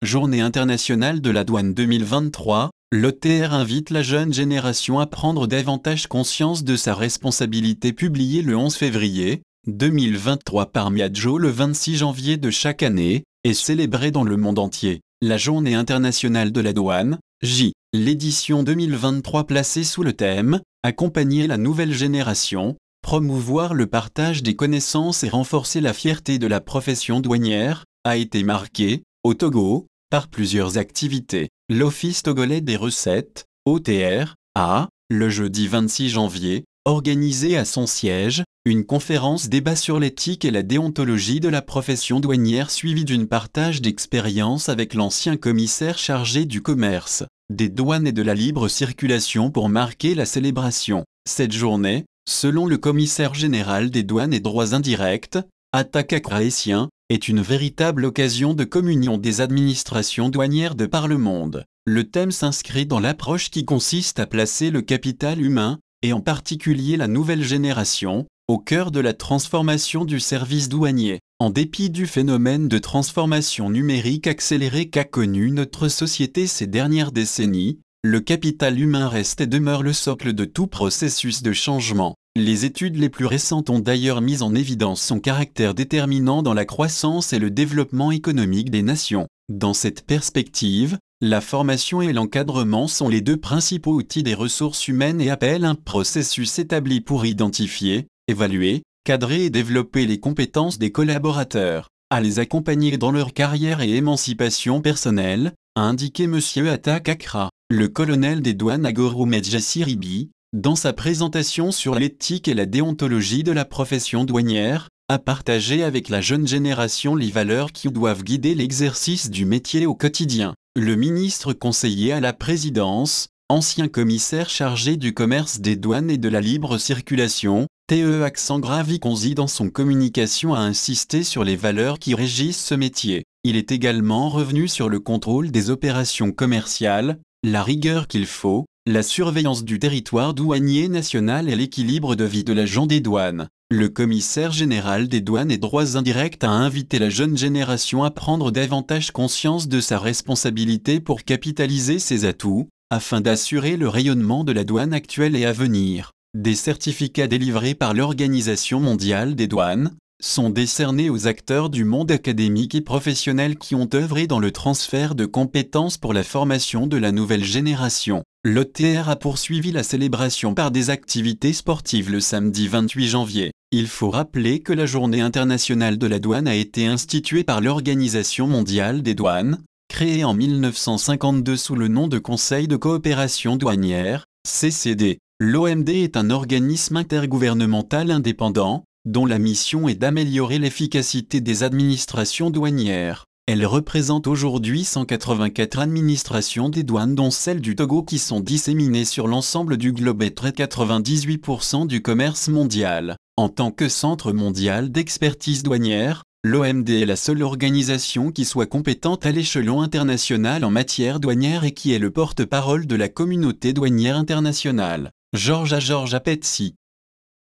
Journée internationale de la douane 2023, l'OTR invite la jeune génération à prendre davantage conscience de sa responsabilité publiée le 11 février 2023 par Miadjo le 26 janvier de chaque année et célébrée dans le monde entier. La Journée internationale de la douane, J, l'édition 2023 placée sous le thème Accompagner la nouvelle génération, promouvoir le partage des connaissances et renforcer la fierté de la profession douanière, a été marquée au Togo, par plusieurs activités. L'Office togolais des recettes, OTR, a, le jeudi 26 janvier, organisé à son siège une conférence débat sur l'éthique et la déontologie de la profession douanière suivie d'une partage d'expérience avec l'ancien commissaire chargé du commerce, des douanes et de la libre circulation pour marquer la célébration. Cette journée, selon le commissaire général des douanes et droits indirects, Ataka est une véritable occasion de communion des administrations douanières de par le monde. Le thème s'inscrit dans l'approche qui consiste à placer le capital humain, et en particulier la nouvelle génération, au cœur de la transformation du service douanier. En dépit du phénomène de transformation numérique accélérée qu'a connu notre société ces dernières décennies, le capital humain reste et demeure le socle de tout processus de changement. Les études les plus récentes ont d'ailleurs mis en évidence son caractère déterminant dans la croissance et le développement économique des nations. Dans cette perspective, la formation et l'encadrement sont les deux principaux outils des ressources humaines et appellent un processus établi pour identifier, évaluer, cadrer et développer les compétences des collaborateurs, à les accompagner dans leur carrière et émancipation personnelle, a indiqué M. Atta Kakra, le colonel des douanes Agorou dans sa présentation sur l'éthique et la déontologie de la profession douanière, a partagé avec la jeune génération les valeurs qui doivent guider l'exercice du métier au quotidien. Le ministre conseiller à la présidence, ancien commissaire chargé du commerce des douanes et de la libre circulation, TE Accent dans son communication a insisté sur les valeurs qui régissent ce métier. Il est également revenu sur le contrôle des opérations commerciales, la rigueur qu'il faut, la surveillance du territoire douanier national et l'équilibre de vie de l'agent des douanes. Le commissaire général des douanes et droits indirects a invité la jeune génération à prendre davantage conscience de sa responsabilité pour capitaliser ses atouts, afin d'assurer le rayonnement de la douane actuelle et à venir. Des certificats délivrés par l'Organisation mondiale des douanes, sont décernés aux acteurs du monde académique et professionnel qui ont œuvré dans le transfert de compétences pour la formation de la nouvelle génération. L'OTR a poursuivi la célébration par des activités sportives le samedi 28 janvier. Il faut rappeler que la Journée internationale de la douane a été instituée par l'Organisation mondiale des douanes, créée en 1952 sous le nom de Conseil de coopération douanière, CCD. L'OMD est un organisme intergouvernemental indépendant, dont la mission est d'améliorer l'efficacité des administrations douanières. Elle représente aujourd'hui 184 administrations des douanes dont celle du Togo qui sont disséminées sur l'ensemble du globe et traitent 98% du commerce mondial. En tant que centre mondial d'expertise douanière, l'OMD est la seule organisation qui soit compétente à l'échelon international en matière douanière et qui est le porte-parole de la communauté douanière internationale. Georges à Georges Apetsi